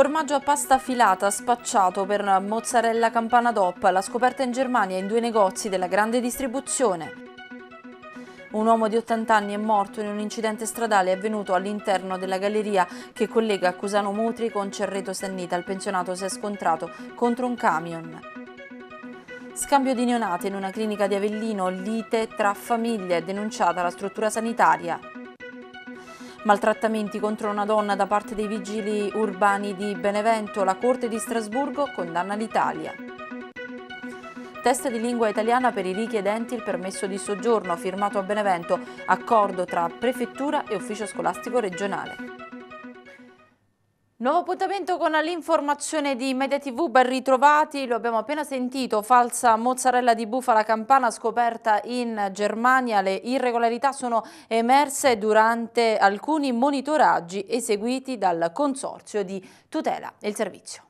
Formaggio a pasta filata spacciato per mozzarella campana DOP, la scoperta in Germania in due negozi della grande distribuzione. Un uomo di 80 anni è morto in un incidente stradale avvenuto all'interno della galleria che collega Cusano Mutri con Cerreto Sannita. Il pensionato si è scontrato contro un camion. Scambio di neonate in una clinica di Avellino, lite tra famiglie, denunciata la struttura sanitaria. Maltrattamenti contro una donna da parte dei vigili urbani di Benevento, la Corte di Strasburgo condanna l'Italia. Test di lingua italiana per i richiedenti il permesso di soggiorno firmato a Benevento, accordo tra prefettura e ufficio scolastico regionale. Nuovo appuntamento con l'informazione di Media TV, ben ritrovati, lo abbiamo appena sentito, falsa mozzarella di bufala campana scoperta in Germania, le irregolarità sono emerse durante alcuni monitoraggi eseguiti dal Consorzio di Tutela e il Servizio.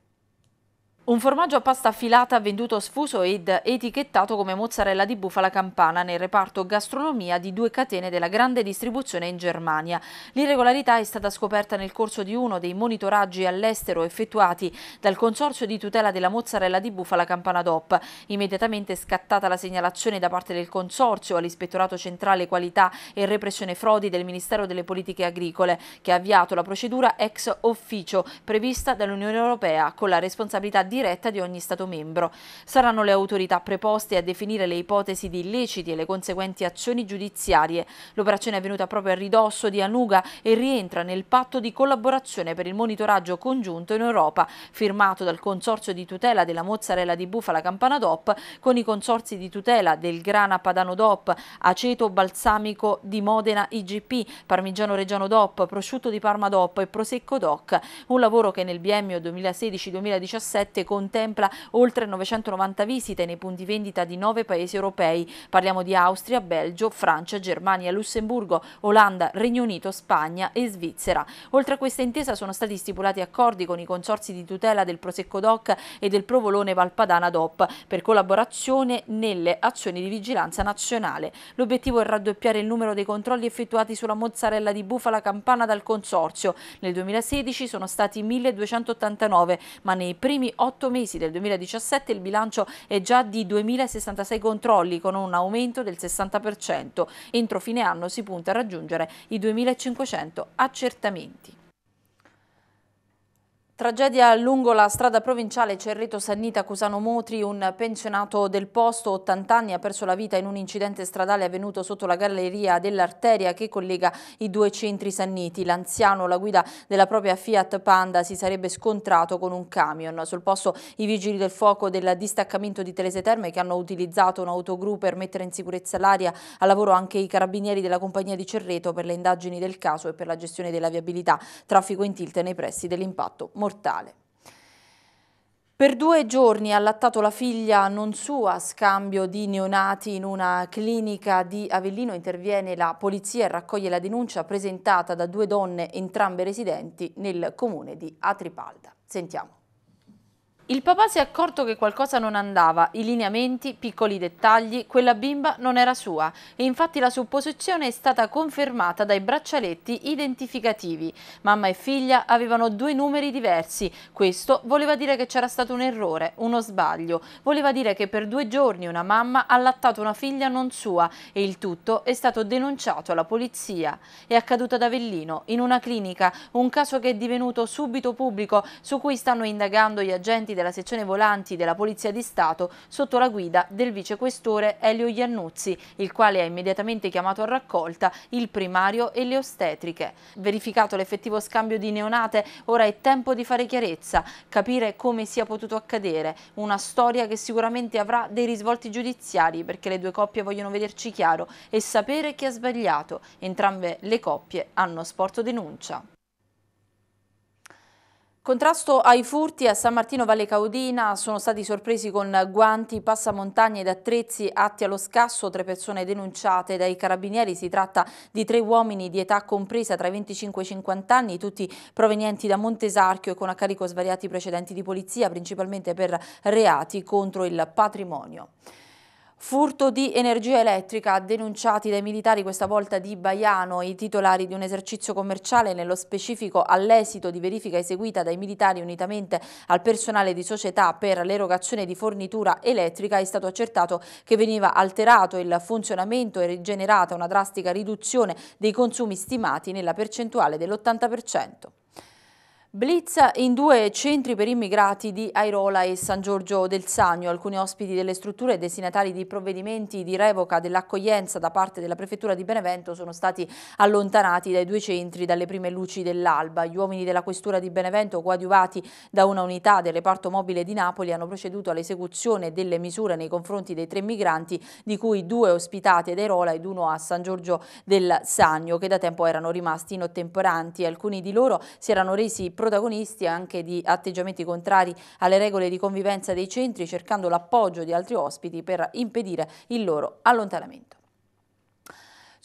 Un formaggio a pasta filata venduto sfuso ed etichettato come mozzarella di bufala campana nel reparto gastronomia di due catene della grande distribuzione in Germania. L'irregolarità è stata scoperta nel corso di uno dei monitoraggi all'estero effettuati dal Consorzio di tutela della mozzarella di bufala campana DOP. Immediatamente scattata la segnalazione da parte del Consorzio all'Ispettorato Centrale Qualità e Repressione Frodi del Ministero delle Politiche Agricole, che ha avviato la procedura ex officio prevista dall'Unione Europea con la responsabilità di diretta di ogni Stato membro. Saranno le autorità preposte a definire le ipotesi di illeciti e le conseguenti azioni giudiziarie. L'operazione è avvenuta proprio a ridosso di Anuga e rientra nel patto di collaborazione per il monitoraggio congiunto in Europa, firmato dal Consorzio di tutela della mozzarella di bufala Campana DOP con i consorzi di tutela del grana padano DOP, aceto balsamico di Modena IGP, parmigiano reggiano DOP, prosciutto di Parma DOP e prosecco DOC, un lavoro che nel biennio 2016-2017 contempla oltre 990 visite nei punti vendita di nove paesi europei. Parliamo di Austria, Belgio, Francia, Germania, Lussemburgo, Olanda, Regno Unito, Spagna e Svizzera. Oltre a questa intesa sono stati stipulati accordi con i consorsi di tutela del Prosecco DOC e del Provolone Valpadana DOP per collaborazione nelle azioni di vigilanza nazionale. L'obiettivo è raddoppiare il numero dei controlli effettuati sulla mozzarella di bufala campana dal consorzio. Nel 2016 sono stati 1289, ma nei primi 8 otto mesi del 2017 il bilancio è già di 2.066 controlli con un aumento del 60%. Entro fine anno si punta a raggiungere i 2.500 accertamenti. Tragedia lungo la strada provinciale Cerreto Sannita Cusano Motri, un pensionato del posto, 80 anni, ha perso la vita in un incidente stradale avvenuto sotto la galleria dell'arteria che collega i due centri sanniti. L'anziano, la guida della propria Fiat Panda, si sarebbe scontrato con un camion. Sul posto i vigili del fuoco del distaccamento di Telese Terme che hanno utilizzato un autogru per mettere in sicurezza l'aria, a lavoro anche i carabinieri della compagnia di Cerreto per le indagini del caso e per la gestione della viabilità, traffico in tilt nei pressi dell'impatto mortale. Per due giorni ha allattato la figlia non sua a scambio di neonati in una clinica di Avellino. Interviene la polizia e raccoglie la denuncia presentata da due donne, entrambe residenti, nel comune di Atripalda. Sentiamo. Il papà si è accorto che qualcosa non andava, i lineamenti, piccoli dettagli, quella bimba non era sua e infatti la supposizione è stata confermata dai braccialetti identificativi. Mamma e figlia avevano due numeri diversi, questo voleva dire che c'era stato un errore, uno sbaglio, voleva dire che per due giorni una mamma ha allattato una figlia non sua e il tutto è stato denunciato alla polizia. È accaduto ad Avellino, in una clinica, un caso che è divenuto subito pubblico su cui stanno indagando gli agenti della sezione volanti della Polizia di Stato sotto la guida del vicequestore Elio Iannuzzi, il quale ha immediatamente chiamato a raccolta il primario e le ostetriche. Verificato l'effettivo scambio di neonate, ora è tempo di fare chiarezza, capire come sia potuto accadere, una storia che sicuramente avrà dei risvolti giudiziari perché le due coppie vogliono vederci chiaro e sapere chi ha sbagliato. Entrambe le coppie hanno sporto denuncia. Contrasto ai furti a San Martino Valle Caudina, sono stati sorpresi con guanti, passamontagne ed attrezzi atti allo scasso, tre persone denunciate dai carabinieri, si tratta di tre uomini di età compresa tra i 25 e i 50 anni, tutti provenienti da Montesarchio e con a carico svariati precedenti di polizia, principalmente per reati contro il patrimonio. Furto di energia elettrica denunciati dai militari questa volta di Baiano, i titolari di un esercizio commerciale, nello specifico all'esito di verifica eseguita dai militari unitamente al personale di società per l'erogazione di fornitura elettrica, è stato accertato che veniva alterato il funzionamento e generata una drastica riduzione dei consumi stimati nella percentuale dell'80%. Blitz in due centri per immigrati di Airola e San Giorgio del Sagno. Alcuni ospiti delle strutture e destinatari di provvedimenti di revoca dell'accoglienza da parte della Prefettura di Benevento sono stati allontanati dai due centri dalle prime luci dell'alba. Gli uomini della Questura di Benevento, coadiuvati da una unità del reparto mobile di Napoli, hanno proceduto all'esecuzione delle misure nei confronti dei tre migranti, di cui due ospitati ad Airola ed uno a San Giorgio del Sagno, che da tempo erano rimasti inottemporanti. Alcuni di loro si erano resi protetti protagonisti anche di atteggiamenti contrari alle regole di convivenza dei centri cercando l'appoggio di altri ospiti per impedire il loro allontanamento.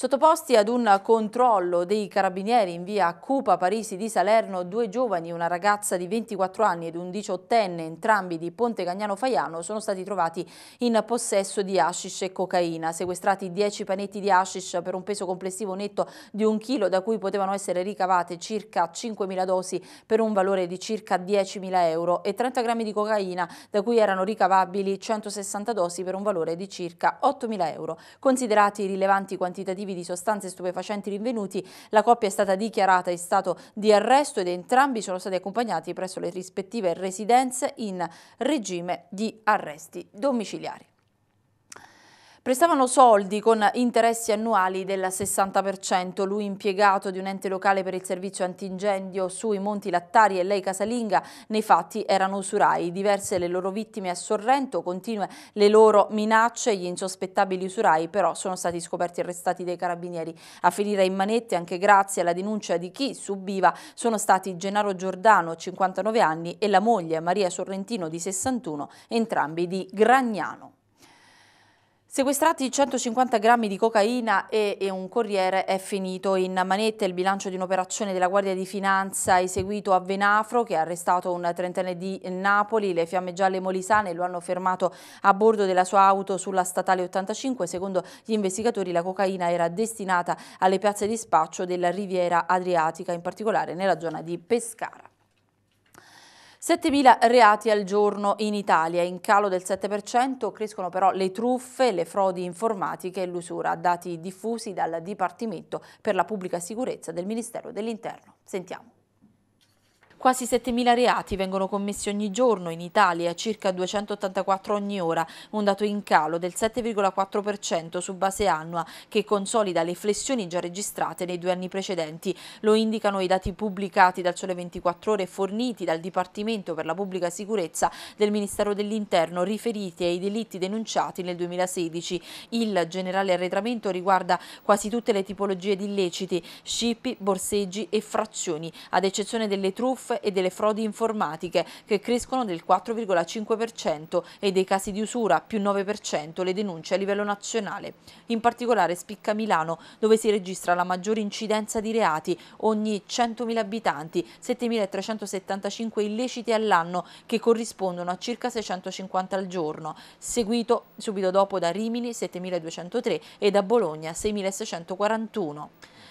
Sottoposti ad un controllo dei carabinieri in via Cupa Parisi di Salerno, due giovani, una ragazza di 24 anni ed un 18enne, entrambi di Ponte Gagnano Faiano, sono stati trovati in possesso di hashish e cocaina. Sequestrati 10 panetti di hashish per un peso complessivo netto di un chilo, da cui potevano essere ricavate circa 5.000 dosi per un valore di circa 10.000 euro e 30 grammi di cocaina, da cui erano ricavabili 160 dosi per un valore di circa 8.000 euro. Considerati rilevanti quantitativi positivi di sostanze stupefacenti rinvenuti, la coppia è stata dichiarata in stato di arresto ed entrambi sono stati accompagnati presso le rispettive residenze in regime di arresti domiciliari. Prestavano soldi con interessi annuali del 60%, lui impiegato di un ente locale per il servizio antincendio sui Monti Lattari e lei casalinga, nei fatti erano usurai, diverse le loro vittime a Sorrento, continue le loro minacce, gli insospettabili usurai però sono stati scoperti e arrestati dai carabinieri. A finire in manette anche grazie alla denuncia di chi subiva sono stati Gennaro Giordano, 59 anni, e la moglie Maria Sorrentino di 61, entrambi di Gragnano. Sequestrati 150 grammi di cocaina e, e, un corriere è finito in manette. Il bilancio di un'operazione della Guardia di Finanza eseguito a Venafro che ha arrestato un trentenne di Napoli. Le fiamme gialle molisane lo hanno fermato a bordo della sua auto sulla statale 85. Secondo gli investigatori la cocaina era destinata alle piazze di spaccio della riviera adriatica, in particolare nella zona di Pescara. 7.000 reati al giorno in Italia, in calo del 7%, crescono però le truffe, le frodi informatiche e l'usura, dati diffusi dal Dipartimento per la Pubblica Sicurezza del Ministero dell'Interno. Sentiamo. Quasi 7.000 reati vengono commessi ogni giorno in Italia, circa 284 ogni ora, un dato in calo del 7,4% su base annua che consolida le flessioni già registrate nei due anni precedenti. Lo indicano i dati pubblicati dal Sole 24 Ore forniti dal Dipartimento per la Pubblica Sicurezza del Ministero dell'Interno riferiti ai delitti denunciati nel 2016. Il generale arretramento riguarda quasi tutte le tipologie di illeciti, scippi, borseggi e frazioni, ad eccezione delle truffe bluff e delle frodi informatiche che crescono del 4,5% e dei casi di usura più 9% le denunce a livello nazionale. In particolare spicca Milano dove si registra la maggiore incidenza di reati ogni 100.000 abitanti, 7.375 illeciti all'anno che corrispondono a circa 650 al giorno, seguito subito dopo da Rimini 7.203 e da Bologna 6.641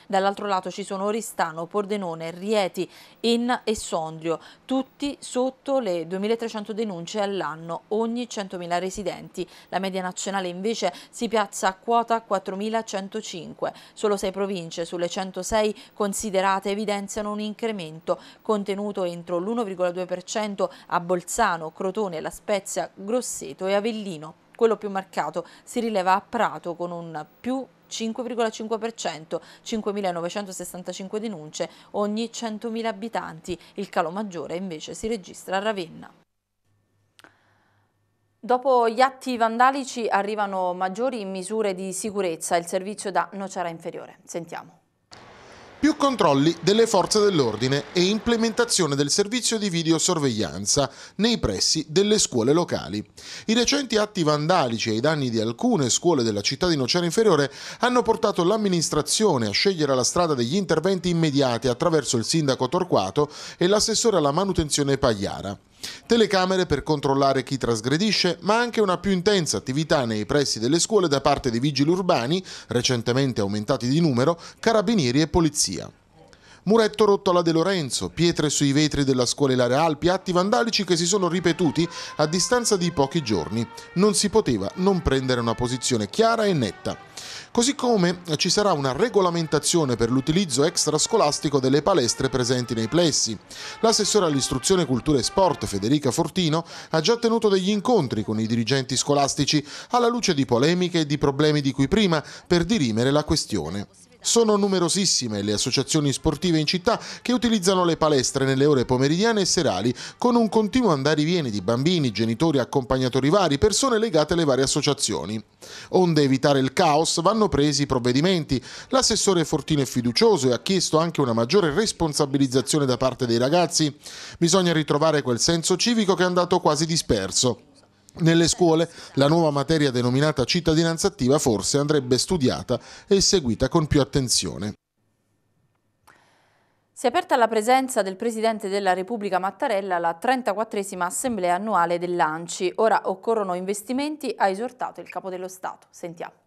dall'altro lato ci sono Oristano, Pordenone, Rieti, Enna e Sondrio, tutti sotto le 2.300 denunce all'anno, ogni 100.000 residenti. La media nazionale invece si piazza a quota 4.105, solo 6 province sulle 106 considerate evidenziano un incremento contenuto entro l'1,2% a Bolzano, Crotone, La Spezia, Grosseto e Avellino. Quello più marcato si rileva a Prato con un più 5,5%, 5.965 denunce ogni 100.000 abitanti. Il calo maggiore invece si registra a Ravenna. Dopo gli atti vandalici arrivano maggiori misure di sicurezza. Il servizio da Nocera Inferiore. Sentiamo più controlli delle forze dell'ordine e implementazione del servizio di videosorveglianza nei pressi delle scuole locali. I recenti atti vandalici ai danni di alcune scuole della città di Nocera Inferiore hanno portato l'amministrazione a scegliere la strada degli interventi immediati attraverso il sindaco Torquato e l'assessore alla manutenzione Pagliara telecamere per controllare chi trasgredisce, ma anche una più intensa attività nei pressi delle scuole da parte di vigili urbani, recentemente aumentati di numero, carabinieri e polizia. Muretto rotto alla De Lorenzo, pietre sui vetri della scuola Ilaria Alpi, atti vandalici che si sono ripetuti a distanza di pochi giorni. Non si poteva non prendere una posizione chiara e netta così come ci sarà una regolamentazione per l'utilizzo extrascolastico delle palestre presenti nei plessi. L'assessore all'istruzione, cultura e sport Federica Fortino ha già tenuto degli incontri con i dirigenti scolastici alla luce di polemiche e di problemi di cui prima per dirimere la questione. Sono numerosissime le associazioni sportive in città che utilizzano le palestre nelle ore pomeridiane e serali, con un continuo andare e vieni di bambini, genitori, accompagnatori vari, persone legate alle varie associazioni. Onde evitare il caos vanno presi provvedimenti. L'assessore Fortino è fiducioso e ha chiesto anche una maggiore responsabilizzazione da parte dei ragazzi. Bisogna ritrovare quel senso civico che è andato quasi disperso. Nelle scuole la nuova materia denominata cittadinanza attiva forse andrebbe studiata e seguita con più attenzione. Si è aperta la presenza del Presidente della Repubblica Mattarella alla 34esima Assemblea annuale dell'ANCI. Ora occorrono investimenti, ha esortato il Capo dello Stato. Sentiamo.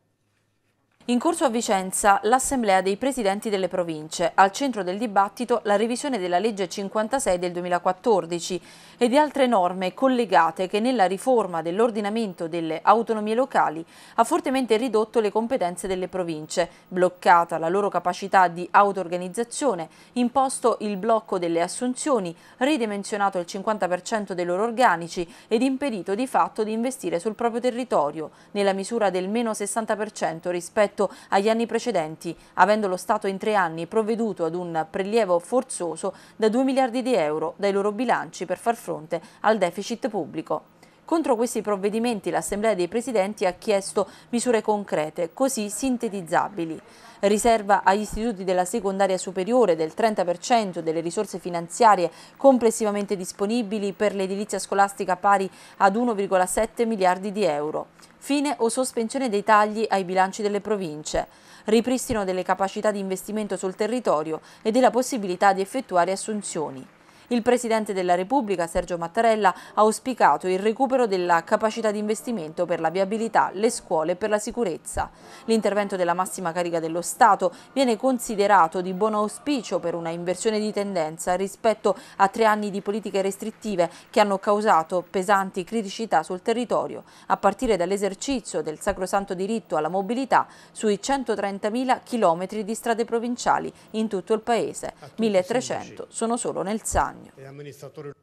In corso a Vicenza l'Assemblea dei Presidenti delle Province, al centro del dibattito la revisione della legge 56 del 2014 e di altre norme collegate che nella riforma dell'ordinamento delle autonomie locali ha fortemente ridotto le competenze delle province, bloccata la loro capacità di auto-organizzazione, imposto il blocco delle assunzioni, ridimensionato il 50% dei loro organici ed impedito di fatto di investire sul proprio territorio, nella misura del meno 60% rispetto rispetto agli anni precedenti, avendo lo Stato in tre anni provveduto ad un prelievo forzoso da 2 miliardi di euro dai loro bilanci per far fronte al deficit pubblico. Contro questi provvedimenti l'Assemblea dei Presidenti ha chiesto misure concrete, così sintetizzabili. Riserva agli istituti della secondaria superiore del 30% delle risorse finanziarie complessivamente disponibili per l'edilizia scolastica pari ad 1,7 miliardi di euro fine o sospensione dei tagli ai bilanci delle province, ripristino delle capacità di investimento sul territorio e della possibilità di effettuare assunzioni. Il Presidente della Repubblica, Sergio Mattarella, ha auspicato il recupero della capacità di investimento per la viabilità, le scuole e per la sicurezza. L'intervento della massima carica dello Stato viene considerato di buon auspicio per una inversione di tendenza rispetto a tre anni di politiche restrittive che hanno causato pesanti criticità sul territorio, a partire dall'esercizio del sacrosanto diritto alla mobilità sui 130.000 km di strade provinciali in tutto il paese, 1300 sono solo nel Sano. Castagno.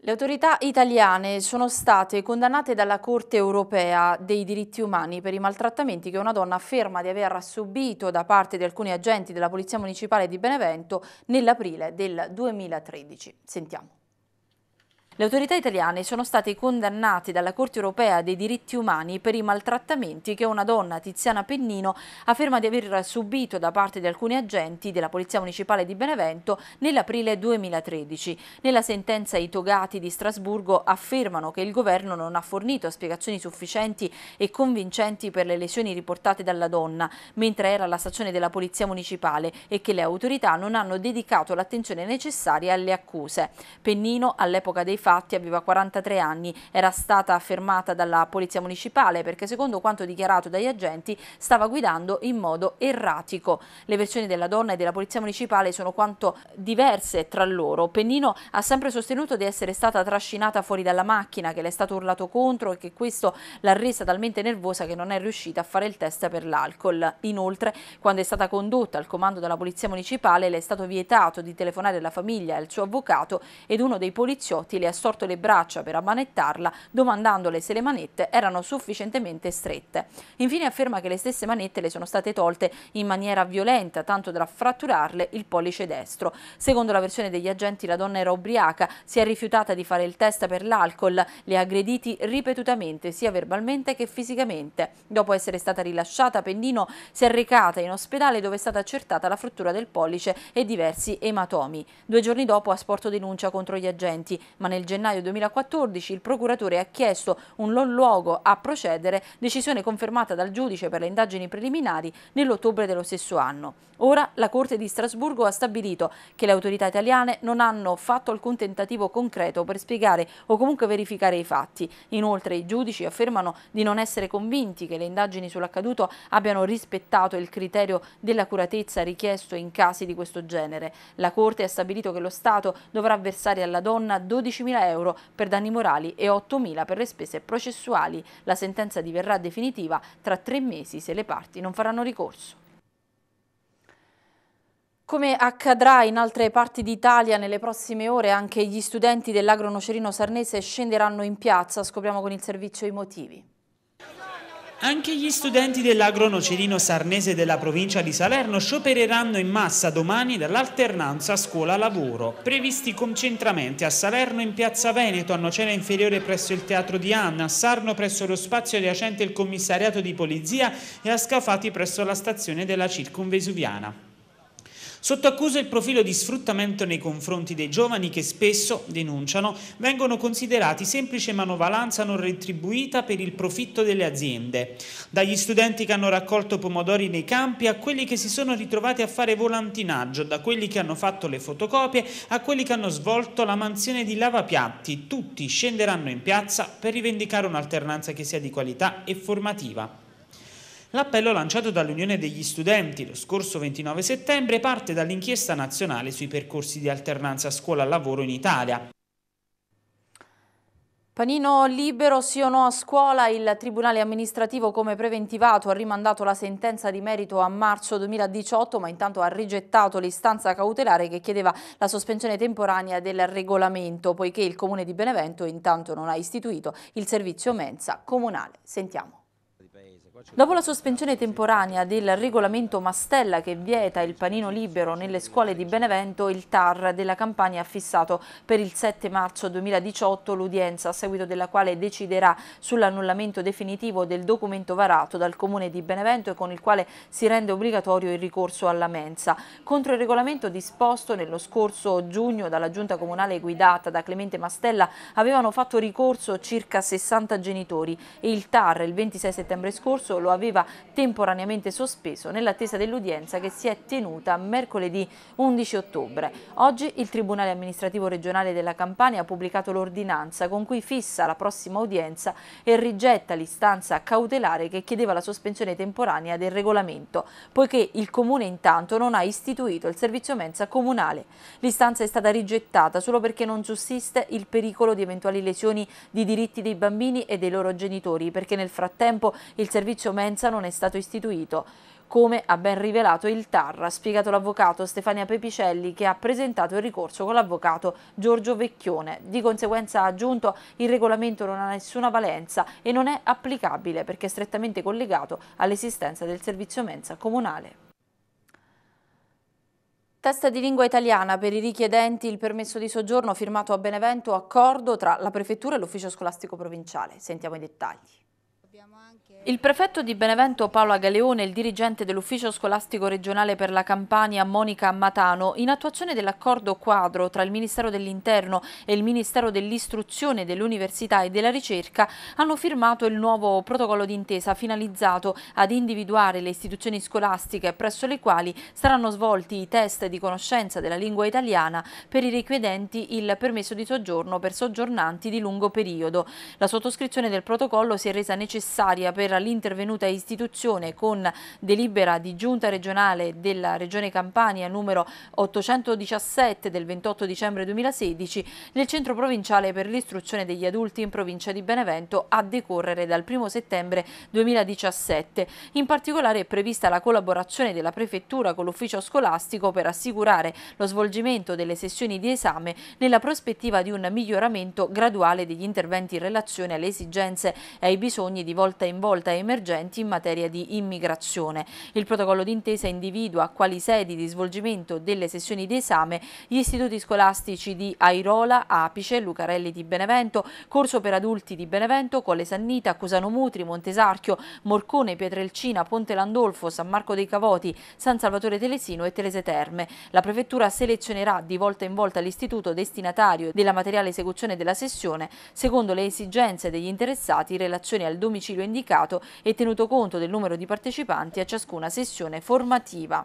Le autorità italiane sono state condannate dalla Corte europea dei diritti umani per i maltrattamenti che una donna afferma di aver subito da parte di alcuni agenti della Polizia Municipale di Benevento nell'aprile del 2013. Sentiamo. Le autorità italiane sono state condannate dalla Corte europea dei diritti umani per i maltrattamenti che una donna, Tiziana Pennino, afferma di aver subito da parte di alcuni agenti della Polizia Municipale di Benevento nell'aprile 2013. Nella sentenza i togati di Strasburgo affermano che il governo non ha fornito spiegazioni sufficienti e convincenti per le lesioni riportate dalla donna, mentre era alla stazione della Polizia Municipale e che le autorità non hanno dedicato l'attenzione necessaria alle accuse. Pennino, all'epoca dei fatti, infatti aveva 43 anni, era stata fermata dalla polizia municipale perché secondo quanto dichiarato dagli agenti stava guidando in modo erratico. Le versioni della donna e della polizia municipale sono quanto diverse tra loro. Pennino ha sempre sostenuto di essere stata trascinata fuori dalla macchina, che le è stato urlato contro e che questo l'ha resa talmente nervosa che non è riuscita a fare il test per l'alcol. Inoltre, quando è stata condotta al comando della polizia municipale, le è stato vietato di telefonare alla famiglia e al suo avvocato ed uno dei poliziotti le ha storto le braccia per ammanettarla, domandandole se le manette erano sufficientemente strette. Infine afferma che le stesse manette le sono state tolte in maniera violenta, tanto da fratturarle il pollice destro. Secondo la versione degli agenti la donna era ubriaca, si è rifiutata di fare il test per l'alcol, li ha aggrediti ripetutamente sia verbalmente che fisicamente. Dopo essere stata rilasciata, Pendino si è recata in ospedale dove è stata accertata la frattura del pollice e diversi ematomi. Due giorni dopo ha sporto denuncia contro gli agenti, ma nel gennaio 2014 il procuratore ha chiesto un non luogo a procedere, decisione confermata dal giudice per le indagini preliminari nell'ottobre dello stesso anno. Ora la Corte di Strasburgo ha stabilito che le autorità italiane non hanno fatto alcun tentativo concreto per spiegare o comunque verificare i fatti. Inoltre i giudici affermano di non essere convinti che le indagini sull'accaduto abbiano rispettato il criterio dell'accuratezza richiesto in casi di questo genere. La Corte ha stabilito che lo Stato dovrà versare alla donna 12.000 15.000 euro per danni morali e 8.000 per le spese processuali. La sentenza diverrà definitiva tra tre mesi se le parti non faranno ricorso. Come accadrà in altre parti d'Italia nelle prossime ore, anche gli studenti dell'agro nocerino sarnese scenderanno in piazza. Scopriamo con il servizio i motivi. Anche gli studenti dell'agronocerino sarnese della provincia di Salerno sciopereranno in massa domani dall'alternanza scuola-lavoro. Previsti concentramenti a Salerno in Piazza Veneto, a Nocera Inferiore presso il Teatro di Anna, a Sarno presso lo spazio adiacente il commissariato di polizia e a Scafati presso la stazione della circumvesuviana. Sotto accusa il profilo di sfruttamento nei confronti dei giovani che spesso, denunciano, vengono considerati semplice manovalanza non retribuita per il profitto delle aziende. Dagli studenti che hanno raccolto pomodori nei campi a quelli che si sono ritrovati a fare volantinaggio, da quelli che hanno fatto le fotocopie a quelli che hanno svolto la mansione di lavapiatti, tutti scenderanno in piazza per rivendicare un'alternanza che sia di qualità e formativa. L'appello lanciato dall'Unione degli Studenti lo scorso 29 settembre parte dall'inchiesta nazionale sui percorsi di alternanza scuola-lavoro in Italia. Panino libero sì o no a scuola, il Tribunale amministrativo come preventivato ha rimandato la sentenza di merito a marzo 2018 ma intanto ha rigettato l'istanza cautelare che chiedeva la sospensione temporanea del regolamento poiché il Comune di Benevento intanto non ha istituito il servizio mensa comunale. Sentiamo. Dopo la sospensione temporanea del regolamento Mastella che vieta il panino libero nelle scuole di Benevento, il TAR della Campania ha fissato per il 7 marzo 2018 l'udienza a seguito della quale deciderà sull'annullamento definitivo del documento varato dal Comune di Benevento e con il quale si rende obbligatorio il ricorso alla mensa. Contro il regolamento disposto nello scorso giugno dalla giunta comunale guidata da Clemente Mastella avevano fatto ricorso circa 60 genitori e il TAR il 26 settembre scorso Abruzzo lo aveva temporaneamente sospeso nell'attesa dell'udienza che si è tenuta mercoledì 11 ottobre. Oggi il Tribunale amministrativo regionale della Campania ha pubblicato l'ordinanza con cui fissa la prossima udienza e rigetta l'istanza cautelare che chiedeva la sospensione temporanea del regolamento, poiché il Comune intanto non ha istituito il servizio mensa comunale. L'istanza è stata rigettata solo perché non sussiste il pericolo di eventuali lesioni di diritti dei bambini e dei loro genitori, perché nel frattempo il servizio giudizio mensa non è stato istituito, come ha ben rivelato il TAR, ha spiegato l'avvocato Stefania Pepicelli che ha presentato il ricorso con l'avvocato Giorgio Vecchione. Di conseguenza ha aggiunto il regolamento non ha nessuna valenza e non è applicabile perché è strettamente collegato all'esistenza del servizio mensa comunale. Testa di lingua italiana per i richiedenti il permesso di soggiorno firmato a Benevento, accordo tra la prefettura e l'ufficio scolastico provinciale. Sentiamo i dettagli. Abbiamo anche... Il prefetto di Benevento Paola Galeone e il dirigente dell'Ufficio Scolastico Regionale per la Campania Monica Matano, in attuazione dell'accordo quadro tra il Ministero dell'Interno e il Ministero dell'Istruzione, dell'Università e della Ricerca, hanno firmato il nuovo protocollo d'intesa finalizzato ad individuare le istituzioni scolastiche presso le quali saranno svolti i test di conoscenza della lingua italiana per i richiedenti il permesso di soggiorno per soggiornanti di lungo periodo. La sottoscrizione del protocollo si è resa necessaria per per l'intervenuta istituzione con delibera di giunta regionale della regione Campania numero 817 del 28 dicembre 2016 del centro provinciale per l'istruzione degli adulti in provincia di Benevento a decorrere dal 1 settembre 2017. In particolare è prevista la collaborazione della prefettura con l'ufficio scolastico per assicurare lo svolgimento delle sessioni di esame nella prospettiva di un miglioramento graduale degli interventi in relazione alle esigenze e ai bisogni di volta in volta ascolta emergenti in materia di immigrazione. Il protocollo d'intesa individua quali sedi di svolgimento delle sessioni di esame gli istituti scolastici di Airola, Apice, Lucarelli di Benevento, Corso per adulti di Benevento, Colle Sannita, Cusano Mutri, Montesarchio, Morcone, Pietrelcina, Ponte Landolfo, San Marco dei Cavoti, San Salvatore Telesino e Telese Terme. La prefettura selezionerà di volta in volta l'istituto destinatario della materiale esecuzione della sessione secondo le esigenze degli interessati in relazione al domicilio indicato e tenuto conto del numero di partecipanti a ciascuna sessione formativa.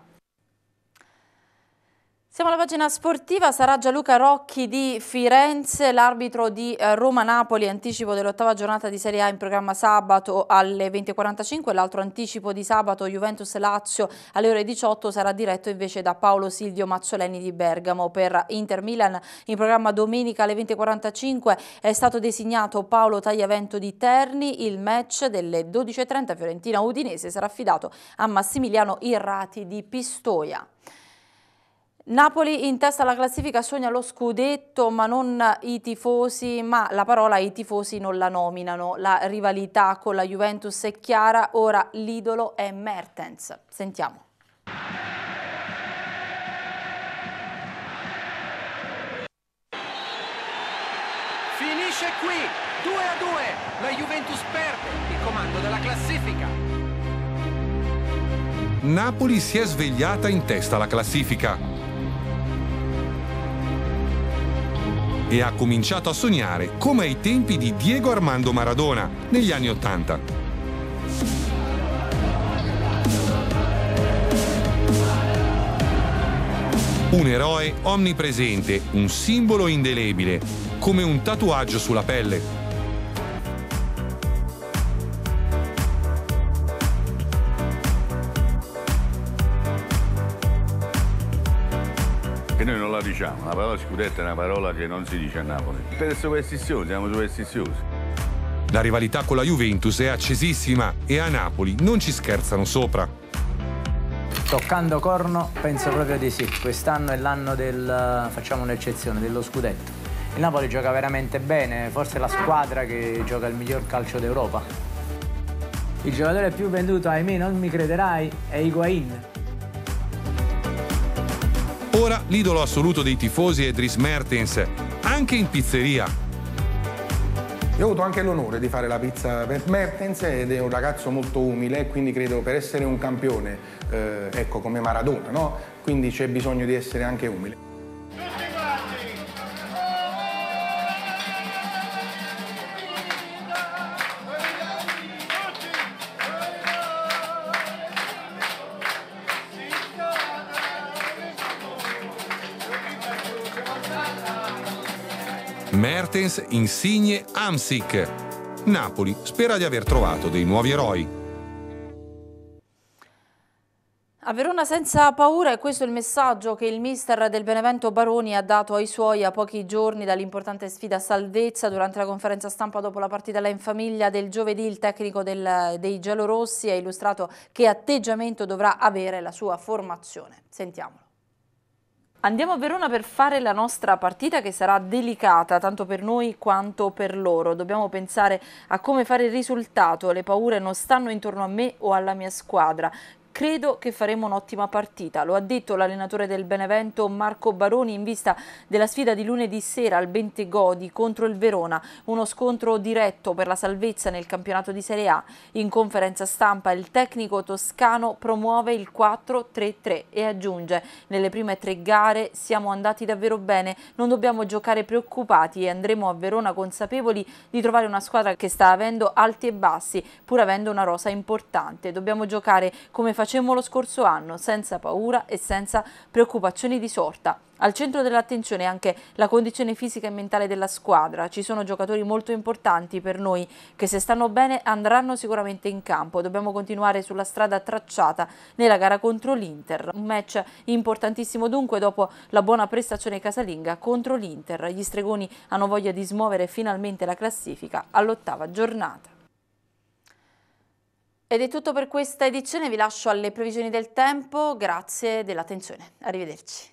Siamo alla pagina sportiva, sarà Gianluca Rocchi di Firenze, l'arbitro di eh, Roma-Napoli, anticipo dell'ottava giornata di Serie A in programma sabato alle 20.45, l'altro anticipo di sabato Juventus-Lazio alle ore 18 sarà diretto invece da Paolo Silvio Mazzoleni di Bergamo. Per Inter-Milan in programma domenica alle 20.45 è stato designato Paolo Tagliavento di Terni, il match delle 12.30 Fiorentina-Udinese sarà affidato a Massimiliano Irrati di Pistoia. Napoli in testa alla classifica sogna lo scudetto ma non i tifosi, ma la parola i tifosi non la nominano. La rivalità con la Juventus è chiara, ora l'idolo è Mertens. Sentiamo. Finisce qui, 2 a 2, la Juventus perde il comando della classifica. Napoli si è svegliata in testa alla classifica. e ha cominciato a sognare come ai tempi di Diego Armando Maradona negli anni Ottanta. Un eroe omnipresente, un simbolo indelebile, come un tatuaggio sulla pelle. e noi non la diciamo. La parola scudetto è una parola che non si dice a Napoli. Per superstiziosi, siamo superstiziosi. La rivalità con la Juventus è accesissima e a Napoli non ci scherzano sopra. Toccando corno, penso proprio di sì. Quest'anno è l'anno del, facciamo un'eccezione, dello scudetto. Il Napoli gioca veramente bene, forse la squadra che gioca il miglior calcio d'Europa. Il giocatore più venduto, ahimè, non mi crederai, è Higuain, Ora l'idolo assoluto dei tifosi è Dries Mertens, anche in pizzeria. Io ho avuto anche l'onore di fare la pizza per Mertens ed è un ragazzo molto umile, quindi credo per essere un campione, eh, ecco come Maradona, no? quindi c'è bisogno di essere anche umile. Mertens, Insigne, Amsic. Napoli spera di aver trovato dei nuovi eroi. A Verona senza paura è questo il messaggio che il mister del Benevento Baroni ha dato ai suoi a pochi giorni dall'importante sfida salvezza durante la conferenza stampa dopo la partita là in famiglia del giovedì il tecnico del, dei giallorossi ha illustrato che atteggiamento dovrà avere la sua formazione. Sentiamolo. Andiamo a Verona per fare la nostra partita che sarà delicata tanto per noi quanto per loro. Dobbiamo pensare a come fare il risultato, le paure non stanno intorno a me o alla mia squadra. Credo che faremo un'ottima partita, lo ha detto l'allenatore del Benevento Marco Baroni in vista della sfida di lunedì sera al Bentegodi contro il Verona, uno scontro diretto per la salvezza nel campionato di Serie A. In conferenza stampa il tecnico toscano promuove il 4-3-3 e aggiunge nelle prime tre gare siamo andati davvero bene, non dobbiamo giocare preoccupati e andremo a Verona consapevoli di trovare una squadra che sta avendo alti e bassi pur avendo una rosa importante. Dobbiamo giocare come facciamo facemmo lo scorso anno, senza paura e senza preoccupazioni di sorta. Al centro dell'attenzione è anche la condizione fisica e mentale della squadra. Ci sono giocatori molto importanti per noi che se stanno bene andranno sicuramente in campo. Dobbiamo continuare sulla strada tracciata nella gara contro l'Inter. Un match importantissimo dunque dopo la buona prestazione casalinga contro l'Inter. Gli stregoni hanno voglia di smuovere finalmente la classifica all'ottava giornata. Ed è tutto per questa edizione, vi lascio alle previsioni del tempo, grazie dell'attenzione, arrivederci.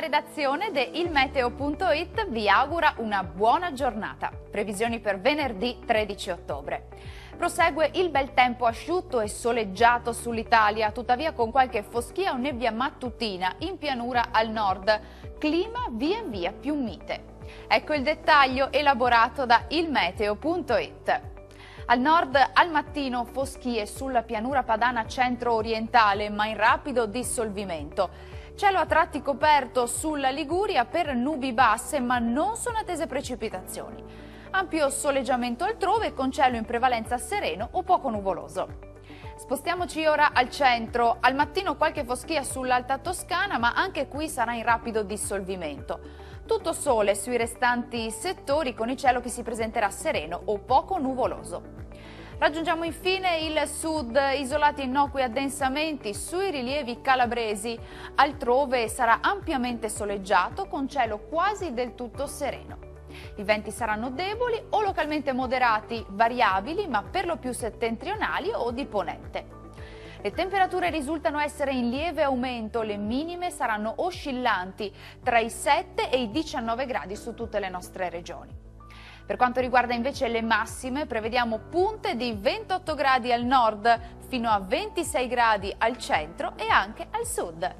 redazione de ilmeteo.it vi augura una buona giornata. Previsioni per venerdì 13 ottobre. Prosegue il bel tempo asciutto e soleggiato sull'Italia, tuttavia con qualche foschia o nebbia mattutina in pianura al nord, clima via via più mite. Ecco il dettaglio elaborato da ilmeteo.it. Al nord al mattino foschie sulla pianura padana centro-orientale, ma in rapido dissolvimento. Cielo a tratti coperto sulla Liguria per nubi basse, ma non sono attese precipitazioni. Ampio soleggiamento altrove con cielo in prevalenza sereno o poco nuvoloso. Spostiamoci ora al centro. Al mattino qualche foschia sull'Alta Toscana, ma anche qui sarà in rapido dissolvimento. Tutto sole sui restanti settori con il cielo che si presenterà sereno o poco nuvoloso. Raggiungiamo infine il sud, isolati innocui addensamenti sui rilievi calabresi. Altrove sarà ampiamente soleggiato con cielo quasi del tutto sereno. I venti saranno deboli o localmente moderati, variabili ma per lo più settentrionali o di ponente. Le temperature risultano essere in lieve aumento, le minime saranno oscillanti tra i 7 e i 19 gradi su tutte le nostre regioni. Per quanto riguarda invece le massime, prevediamo punte di 28 gradi al nord fino a 26 gradi al centro e anche al sud.